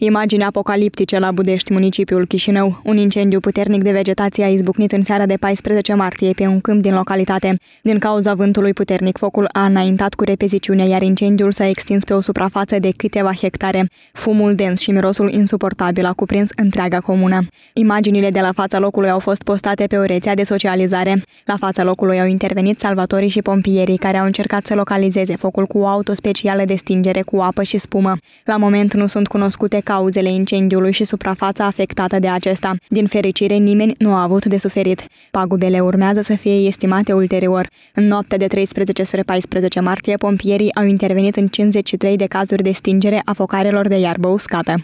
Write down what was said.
Imagini apocaliptice la Budești, municipiul Chișinău. Un incendiu puternic de vegetație a izbucnit în seara de 14 martie pe un câmp din localitate. Din cauza vântului puternic, focul a înaintat cu repeziciune, iar incendiul s-a extins pe o suprafață de câteva hectare. Fumul dens și mirosul insuportabil a cuprins întreaga comună. Imaginile de la fața locului au fost postate pe o rețea de socializare. La fața locului au intervenit salvatorii și pompierii care au încercat să localizeze focul cu o auto specială de stingere cu apă și spumă. La moment nu sunt cunoscute cauzele incendiului și suprafața afectată de acesta. Din fericire, nimeni nu a avut de suferit. Pagubele urmează să fie estimate ulterior. În noaptea de 13 spre 14 martie, pompierii au intervenit în 53 de cazuri de stingere a focarelor de iarbă uscată.